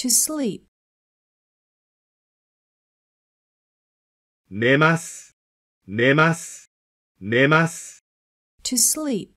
to sleep. To sleep.